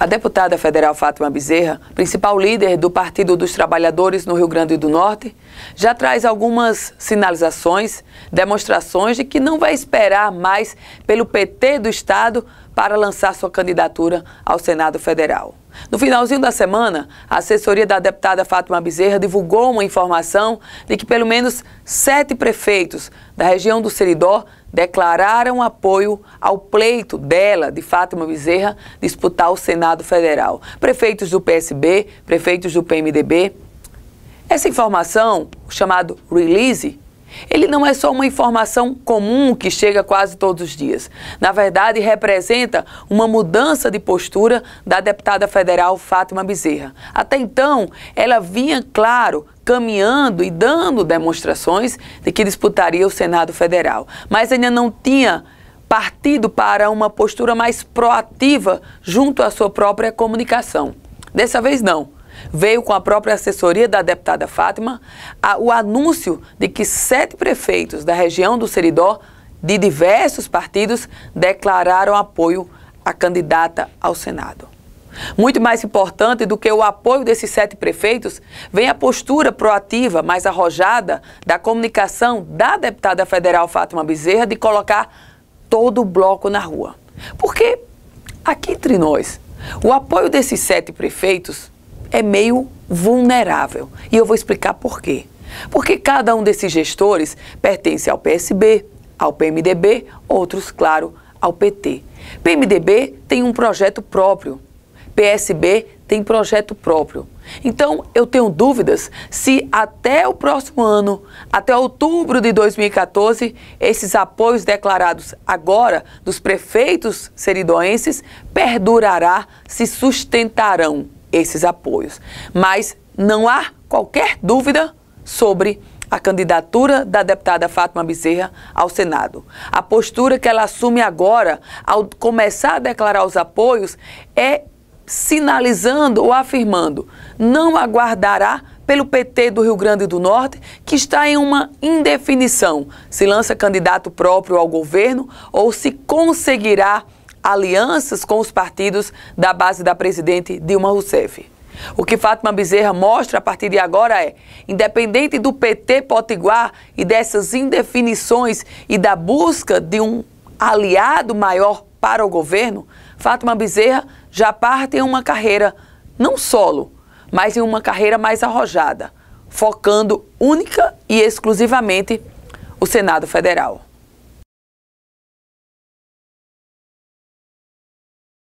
A deputada federal Fátima Bezerra, principal líder do Partido dos Trabalhadores no Rio Grande do Norte, já traz algumas sinalizações, demonstrações de que não vai esperar mais pelo PT do Estado para lançar sua candidatura ao Senado Federal. No finalzinho da semana, a assessoria da deputada Fátima Bezerra divulgou uma informação de que pelo menos sete prefeitos da região do Seridó declararam apoio ao pleito dela, de Fátima Bezerra, disputar o Senado Federal. Prefeitos do PSB, prefeitos do PMDB. Essa informação, chamado release, ele não é só uma informação comum que chega quase todos os dias. Na verdade, representa uma mudança de postura da deputada federal Fátima Bezerra. Até então, ela vinha, claro, caminhando e dando demonstrações de que disputaria o Senado Federal, mas ainda não tinha partido para uma postura mais proativa junto à sua própria comunicação. Dessa vez, não veio com a própria assessoria da deputada Fátima a, o anúncio de que sete prefeitos da região do Seridó, de diversos partidos, declararam apoio à candidata ao Senado. Muito mais importante do que o apoio desses sete prefeitos vem a postura proativa, mais arrojada, da comunicação da deputada federal Fátima Bezerra de colocar todo o bloco na rua. Porque, aqui entre nós, o apoio desses sete prefeitos é meio vulnerável. E eu vou explicar por quê. Porque cada um desses gestores pertence ao PSB, ao PMDB, outros, claro, ao PT. PMDB tem um projeto próprio, PSB tem projeto próprio. Então, eu tenho dúvidas se até o próximo ano, até outubro de 2014, esses apoios declarados agora dos prefeitos seridoenses perdurará, se sustentarão esses apoios. Mas não há qualquer dúvida sobre a candidatura da deputada Fátima Bezerra ao Senado. A postura que ela assume agora, ao começar a declarar os apoios, é sinalizando ou afirmando: não aguardará pelo PT do Rio Grande do Norte, que está em uma indefinição se lança candidato próprio ao governo ou se conseguirá alianças com os partidos da base da presidente Dilma Rousseff. O que Fátima Bezerra mostra a partir de agora é, independente do PT potiguar e dessas indefinições e da busca de um aliado maior para o governo, Fátima Bezerra já parte em uma carreira não solo, mas em uma carreira mais arrojada, focando única e exclusivamente o Senado Federal.